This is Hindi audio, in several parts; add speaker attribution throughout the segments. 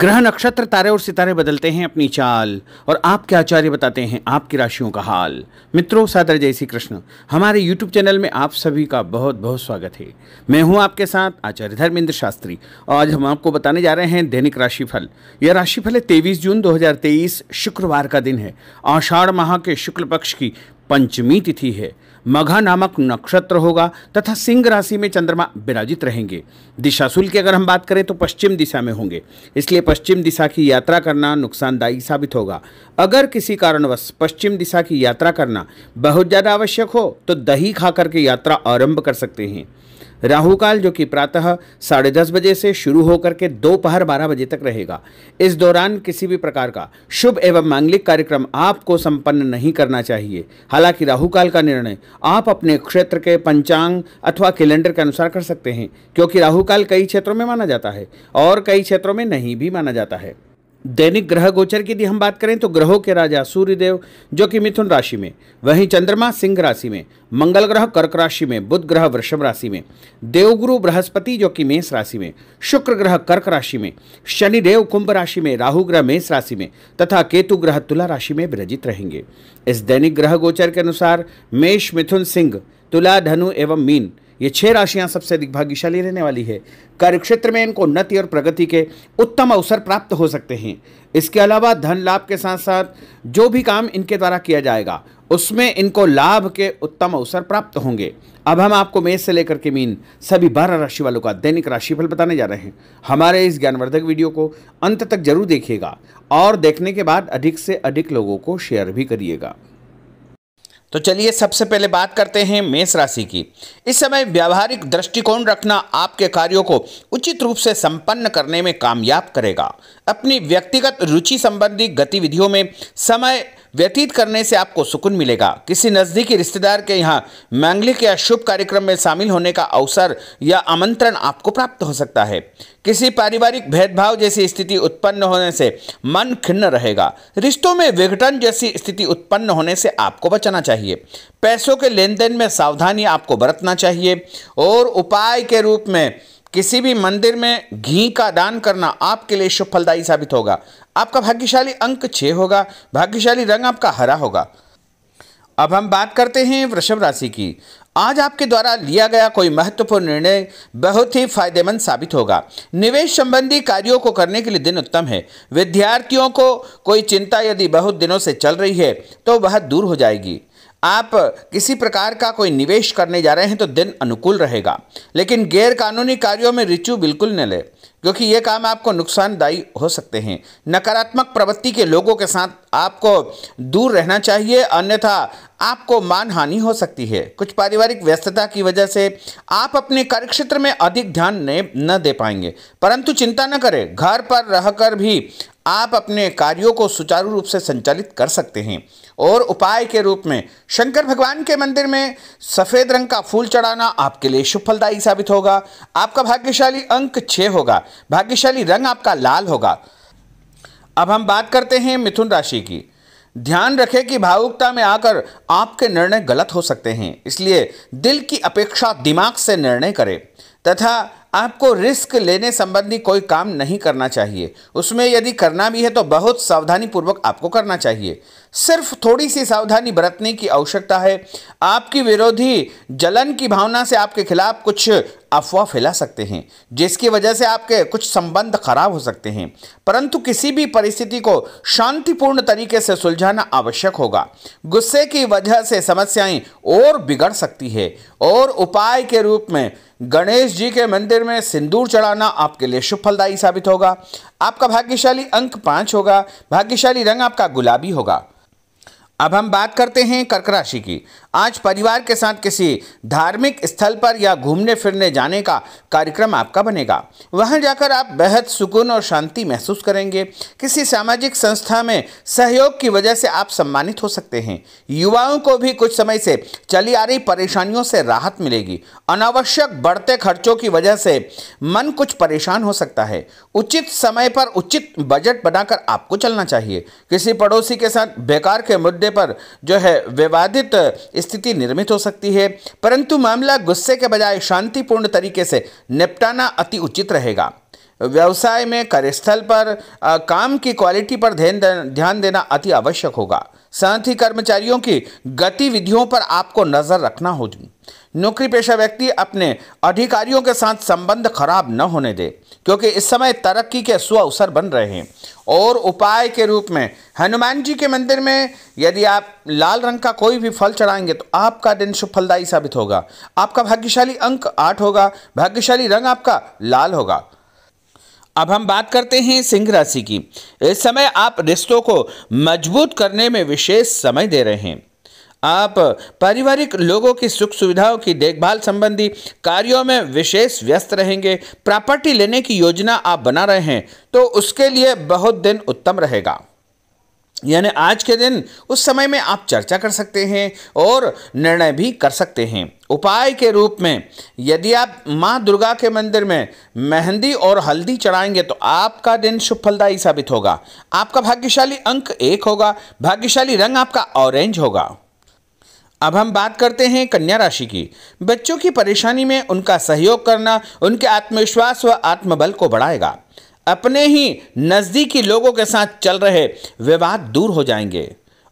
Speaker 1: ग्रह नक्षत्र तारे और सितारे बदलते हैं अपनी चाल और आपके आचार्य बताते हैं आपकी राशियों का हाल मित्रों सादर जय श्री कृष्ण हमारे YouTube चैनल में आप सभी का बहुत बहुत स्वागत है मैं हूं आपके साथ आचार्य धर्मेंद्र शास्त्री और आज हम आपको बताने जा रहे हैं दैनिक राशिफल यह राशिफल है तेईस जून 2023 शुक्रवार का दिन है आषाढ़ माह के शुक्ल पक्ष की पंचमी तिथि है मघा नामक नक्षत्र होगा तथा सिंह राशि में चंद्रमा विराजित रहेंगे दिशाशुल की अगर हम बात करें तो पश्चिम दिशा में होंगे इसलिए पश्चिम दिशा की यात्रा करना नुकसानदायी साबित होगा अगर किसी कारणवश पश्चिम दिशा की यात्रा करना बहुत ज़्यादा आवश्यक हो तो दही खा करके यात्रा आरंभ कर सकते हैं राहु काल जो कि प्रातः साढ़े दस बजे से शुरू होकर के दोपहर बारह बजे तक रहेगा इस दौरान किसी भी प्रकार का शुभ एवं मांगलिक कार्यक्रम आपको संपन्न नहीं करना चाहिए हालांकि राहु काल का निर्णय आप अपने क्षेत्र के पंचांग अथवा कैलेंडर के अनुसार कर सकते हैं क्योंकि राहु काल कई क्षेत्रों में माना जाता है और कई क्षेत्रों में नहीं भी माना जाता है दैनिक ग्रह गोचर की यदि हम बात करें तो ग्रहों के राजा सूर्यदेव जो कि मिथुन राशि में वहीं चंद्रमा सिंह राशि में मंगल ग्रह कर्क राशि में बुध ग्रह वृषभ राशि में देवगुरु बृहस्पति जो कि मेष राशि में शुक्र ग्रह कर्क राशि में शनि देव कुंभ राशि में राहु ग्रह मेष राशि में तथा केतु ग्रह तुला राशि में विरजित रहेंगे इस दैनिक ग्रह गोचर के अनुसार मेष मिथुन सिंह तुला धनु एवं मीन ये छह राशियां सबसे अधिक भाग्यशाली रहने वाली है कार्यक्षेत्र में इनको उन्नति और प्रगति के उत्तम अवसर प्राप्त हो सकते हैं इसके अलावा धन लाभ के साथ साथ जो भी काम इनके द्वारा किया जाएगा उसमें इनको लाभ के उत्तम अवसर प्राप्त होंगे अब हम आपको मेष से लेकर के मीन सभी बारह राशि वालों का दैनिक राशिफल बताने जा रहे हैं हमारे इस ज्ञानवर्धक वीडियो को अंत तक जरूर देखिएगा और देखने के बाद अधिक से अधिक लोगों को शेयर भी करिएगा तो चलिए सबसे पहले बात करते हैं मेष राशि की इस समय व्यावहारिक दृष्टिकोण रखना आपके कार्यों को उचित रूप से संपन्न करने में कामयाब करेगा अपनी व्यक्तिगत रुचि संबंधी गतिविधियों में समय व्यतीत करने से आपको सुकून मिलेगा किसी नज़दीकी रिश्तेदार के यहाँ मांगलिक या शुभ कार्यक्रम में शामिल होने का अवसर या आमंत्रण आपको प्राप्त हो सकता है किसी पारिवारिक भेदभाव जैसी स्थिति उत्पन्न होने से मन खिन्न रहेगा रिश्तों में विघटन जैसी स्थिति उत्पन्न होने से आपको बचना चाहिए चाहिए पैसों के लेन देन में सावधानी आपको बरतना चाहिए और उपाय के रूप में किसी भी मंदिर में घी का दान करना आपके लिए शुभ फलदायी साबित होगा आपका भाग्यशाली अंक छः होगा भाग्यशाली रंग आपका हरा होगा अब हम बात करते हैं वृषभ राशि की आज आपके द्वारा लिया गया कोई महत्वपूर्ण निर्णय बहुत ही फायदेमंद साबित होगा निवेश संबंधी कार्यों को करने के लिए दिन उत्तम है विद्यार्थियों को कोई चिंता यदि बहुत दिनों से चल रही है तो वह दूर हो जाएगी आप किसी प्रकार का कोई निवेश करने जा रहे हैं तो दिन अनुकूल रहेगा लेकिन गैर कानूनी कार्यों में रिचु बिल्कुल न ले क्योंकि ये काम आपको नुकसानदायी हो सकते हैं नकारात्मक प्रवृत्ति के लोगों के साथ आपको दूर रहना चाहिए अन्यथा आपको मान हानि हो सकती है कुछ पारिवारिक व्यस्तता की वजह से आप अपने कार्यक्षेत्र में अधिक ध्यान न दे पाएंगे परंतु चिंता न करें घर पर रहकर भी आप अपने कार्यों को सुचारू रूप से संचालित कर सकते हैं और उपाय के रूप में शंकर भगवान के मंदिर में सफ़ेद रंग का फूल चढ़ाना आपके लिए शुभ फलदायी साबित होगा आपका भाग्यशाली अंक छः होगा भाग्यशाली रंग आपका लाल होगा अब हम बात करते हैं मिथुन राशि की ध्यान रखें कि भावुकता में आकर आपके निर्णय गलत हो सकते हैं इसलिए दिल की अपेक्षा दिमाग से निर्णय करें तथा आपको रिस्क लेने संबंधी कोई काम नहीं करना चाहिए उसमें यदि करना भी है तो बहुत सावधानी पूर्वक आपको करना चाहिए सिर्फ थोड़ी सी सावधानी बरतने की आवश्यकता है आपकी विरोधी जलन की भावना से आपके खिलाफ कुछ अफवाह फैला सकते हैं जिसकी वजह से आपके कुछ संबंध खराब हो सकते हैं परंतु किसी भी परिस्थिति को शांतिपूर्ण तरीके से सुलझाना आवश्यक होगा गुस्से की वजह से समस्याएं और बिगड़ सकती है और उपाय के रूप में गणेश जी के मंदिर में सिंदूर चढ़ाना आपके लिए शुभ फलदायी साबित होगा आपका भाग्यशाली अंक पाँच होगा भाग्यशाली रंग आपका गुलाबी होगा अब हम बात करते हैं कर्क राशि की आज परिवार के साथ किसी धार्मिक स्थल पर या घूमने फिरने जाने का कार्यक्रम आपका बनेगा वहां जाकर आप बेहद सुकून और शांति महसूस करेंगे किसी सामाजिक संस्था में सहयोग की वजह से आप सम्मानित हो सकते हैं युवाओं को भी कुछ समय से चली आ रही परेशानियों से राहत मिलेगी अनावश्यक बढ़ते खर्चों की वजह से मन कुछ परेशान हो सकता है उचित समय पर उचित बजट बनाकर आपको चलना चाहिए किसी पड़ोसी के साथ बेकार के मुद्दे मुद्दे पर जो है विवादित स्थिति निर्मित हो सकती है परंतु मामला गुस्से के बजाय शांतिपूर्ण तरीके से निपटाना अति उचित रहेगा व्यवसाय में कार्यस्थल पर आ, काम की क्वालिटी पर ध्यान ध्यान देना अति आवश्यक होगा साथ ही कर्मचारियों की गतिविधियों पर आपको नज़र रखना होगी नौकरी पेशा व्यक्ति अपने अधिकारियों के साथ संबंध खराब न होने दे क्योंकि इस समय तरक्की के सु अवसर बन रहे हैं और उपाय के रूप में हनुमान जी के मंदिर में यदि आप लाल रंग का कोई भी फल चढ़ाएंगे तो आपका दिन शुभ फलदायी साबित होगा आपका भाग्यशाली अंक आठ होगा भाग्यशाली रंग आपका लाल होगा अब हम बात करते हैं सिंह राशि की इस समय आप रिश्तों को मजबूत करने में विशेष समय दे रहे हैं आप पारिवारिक लोगों की सुख सुविधाओं की देखभाल संबंधी कार्यों में विशेष व्यस्त रहेंगे प्रॉपर्टी लेने की योजना आप बना रहे हैं तो उसके लिए बहुत दिन उत्तम रहेगा यानी आज के दिन उस समय में आप चर्चा कर सकते हैं और निर्णय भी कर सकते हैं उपाय के रूप में यदि आप माँ दुर्गा के मंदिर में मेहंदी और हल्दी चढ़ाएंगे तो आपका दिन शुभ फलदायी साबित होगा आपका भाग्यशाली अंक एक होगा भाग्यशाली रंग आपका ऑरेंज होगा अब हम बात करते हैं कन्या राशि की बच्चों की परेशानी में उनका सहयोग करना उनके आत्मविश्वास व आत्मबल को बढ़ाएगा अपने ही नज़दीकी लोगों के साथ चल रहे विवाद दूर हो जाएंगे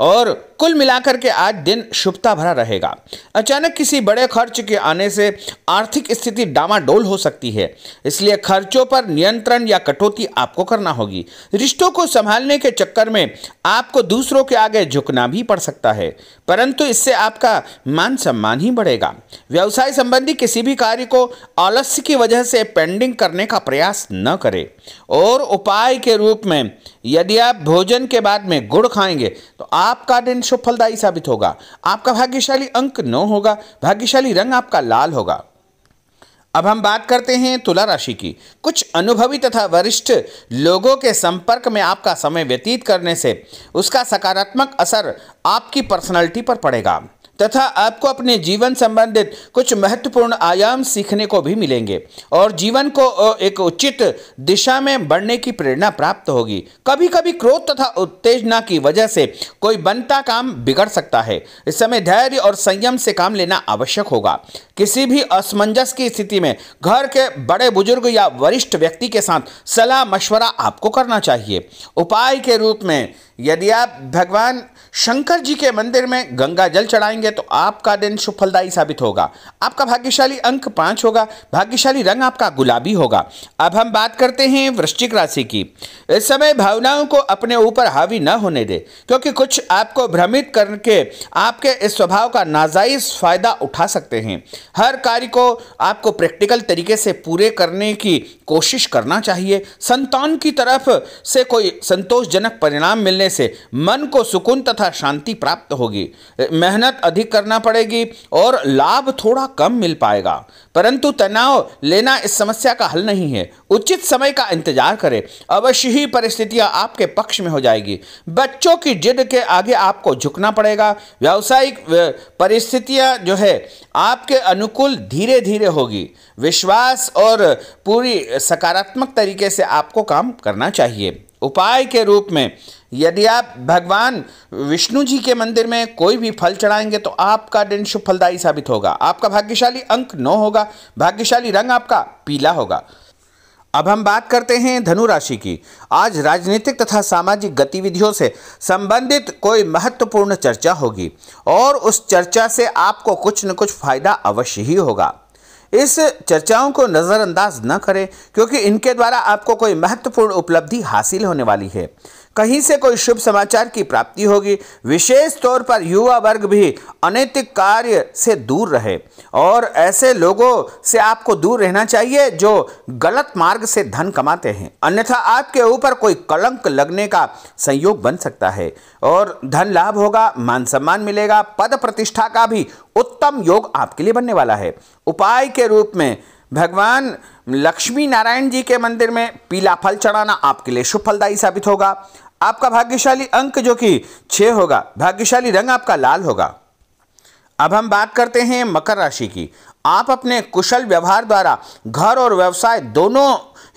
Speaker 1: और कुल मिलाकर के आज दिन शुभता भरा रहेगा अचानक किसी बड़े खर्च के आने से आर्थिक स्थिति डामाडोल हो सकती है इसलिए खर्चों पर नियंत्रण या कटौती आपको करना होगी रिश्तों को संभालने के चक्कर में आपको दूसरों के आगे झुकना भी पड़ सकता है परंतु इससे आपका मान सम्मान ही बढ़ेगा व्यवसाय संबंधी किसी भी कार्य को आलस्य की वजह से पेंडिंग करने का प्रयास न करें और उपाय के रूप में यदि आप भोजन के बाद में गुड़ खाएंगे तो आपका दिन सुफलदायी साबित होगा आपका भाग्यशाली अंक नौ होगा भाग्यशाली रंग आपका लाल होगा अब हम बात करते हैं तुला राशि की कुछ अनुभवी तथा वरिष्ठ लोगों के संपर्क में आपका समय व्यतीत करने से उसका सकारात्मक असर आपकी पर्सनालिटी पर पड़ेगा तथा आपको अपने जीवन संबंधित कुछ महत्वपूर्ण आयाम सीखने को भी मिलेंगे और जीवन को एक उचित दिशा में बढ़ने की प्रेरणा प्राप्त होगी कभी कभी क्रोध तथा उत्तेजना की वजह से कोई बनता काम बिगड़ सकता है इस समय धैर्य और संयम से काम लेना आवश्यक होगा किसी भी असमंजस की स्थिति में घर के बड़े बुजुर्ग या वरिष्ठ व्यक्ति के साथ सलाह मशवरा आपको करना चाहिए उपाय के रूप में यदि आप भगवान शंकर जी के मंदिर में गंगा जल चढ़ाएंगे तो आपका दिन सुफलदायी साबित होगा आपका भाग्यशाली अंक पाँच होगा भाग्यशाली रंग आपका गुलाबी होगा अब हम बात करते हैं वृश्चिक राशि की इस समय भावनाओं को अपने ऊपर हावी न होने दें क्योंकि कुछ आपको भ्रमित करके आपके इस स्वभाव का नाजायज फायदा उठा सकते हैं हर कार्य को आपको प्रैक्टिकल तरीके से पूरे करने की कोशिश करना चाहिए संतान की तरफ से कोई संतोषजनक परिणाम मिलने से मन को सुकून तथा शांति प्राप्त होगी मेहनत अधिक करना पड़ेगी और लाभ थोड़ा कम मिल पाएगा परंतु तनाव लेना इस समस्या का हल नहीं है उचित समय का इंतजार करें अवश्य ही परिस्थितियां आपके पक्ष में हो जाएगी बच्चों की जिद के आगे आपको झुकना पड़ेगा व्यावसायिक परिस्थितियां जो है आपके अनु अनुकूल धीरे धीरे होगी विश्वास और पूरी सकारात्मक तरीके से आपको काम करना चाहिए उपाय के रूप में यदि आप भगवान विष्णु जी के मंदिर में कोई भी फल चढ़ाएंगे तो आपका दिन शुभ फलदायी साबित होगा आपका भाग्यशाली अंक नौ होगा भाग्यशाली रंग आपका पीला होगा अब हम बात करते हैं धनु राशि की आज राजनीतिक तथा सामाजिक गतिविधियों से संबंधित कोई महत्वपूर्ण चर्चा होगी और उस चर्चा से आपको कुछ न कुछ फायदा अवश्य ही होगा इस चर्चाओं को नज़रअंदाज न करें क्योंकि इनके द्वारा आपको कोई महत्वपूर्ण उपलब्धि हासिल होने वाली है कहीं से कोई शुभ समाचार की प्राप्ति होगी विशेष तौर पर युवा वर्ग भी अनैतिक कार्य से दूर रहे और ऐसे लोगों से आपको दूर रहना चाहिए जो गलत मार्ग से धन कमाते हैं अन्यथा आपके ऊपर कोई कलंक लगने का संयोग बन सकता है और धन लाभ होगा मान सम्मान मिलेगा पद प्रतिष्ठा का भी उत्तम योग आपके लिए बनने वाला है उपाय के रूप में भगवान लक्ष्मी नारायण जी के मंदिर में पीला फल चढ़ाना आपके लिए शुभ फलदायी साबित होगा आपका भाग्यशाली अंक जो कि छः होगा भाग्यशाली रंग आपका लाल होगा अब हम बात करते हैं मकर राशि की आप अपने कुशल व्यवहार द्वारा घर और व्यवसाय दोनों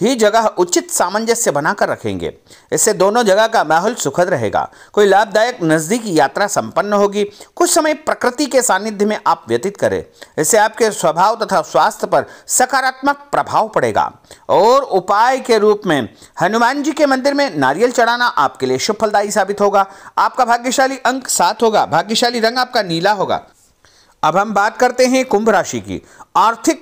Speaker 1: ही जगह उचित सामंजस्य बनाकर रखेंगे इससे दोनों जगह का माहौल सुखद रहेगा कोई लाभदायक नज़दीकी यात्रा संपन्न होगी कुछ समय प्रकृति के सानिध्य में आप व्यतीत करें इससे आपके स्वभाव तथा स्वास्थ्य पर सकारात्मक प्रभाव पड़ेगा और उपाय के रूप में हनुमान जी के मंदिर में नारियल चढ़ाना आपके लिए शुभ फलदायी साबित होगा आपका भाग्यशाली अंक सात होगा भाग्यशाली रंग आपका नीला होगा अब हम बात करते हैं कुंभ राशि की आर्थिक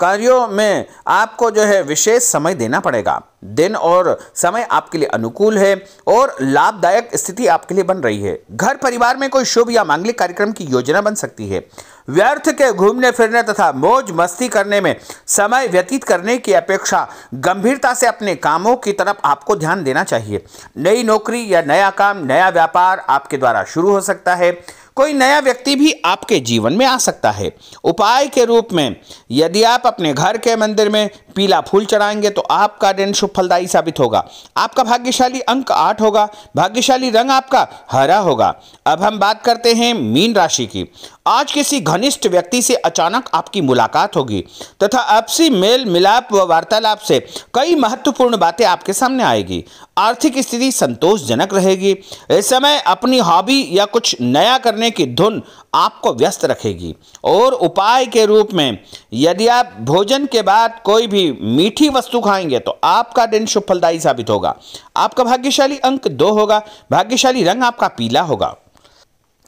Speaker 1: कार्यों में आपको जो है विशेष समय देना पड़ेगा दिन और समय आपके लिए अनुकूल है और लाभदायक स्थिति आपके लिए बन रही है घर परिवार में कोई शुभ या मांगलिक कार्यक्रम की योजना बन सकती है व्यर्थ के घूमने फिरने तथा मौज मस्ती करने में समय व्यतीत करने की अपेक्षा गंभीरता से अपने कामों की तरफ आपको ध्यान देना चाहिए नई नौकरी या नया काम नया व्यापार आपके द्वारा शुरू हो सकता है कोई नया व्यक्ति भी आपके जीवन में आ सकता है उपाय के रूप में यदि आप अपने घर के मंदिर में पीला फूल चढ़ाएंगे तो आपका दिन शुभ फलदायी साबित होगा आपका भाग्यशाली अंक आठ होगा भाग्यशाली रंग आपका हरा होगा अब हम बात करते हैं मीन राशि की आज किसी घनिष्ठ व्यक्ति से अचानक आपकी मुलाकात होगी तथा आपसी मेल मिलाप व वार्तालाप से कई महत्वपूर्ण बातें आपके सामने आएगी आर्थिक स्थिति संतोषजनक रहेगी इस समय अपनी हॉबी या कुछ नया करने की धुन आपको व्यस्त रखेगी और उपाय के रूप में यदि आप भोजन के बाद कोई भी मीठी वस्तु खाएंगे तो आपका दिन शुभ फलदायी साबित होगा आपका भाग्यशाली अंक दो होगा भाग्यशाली रंग आपका पीला होगा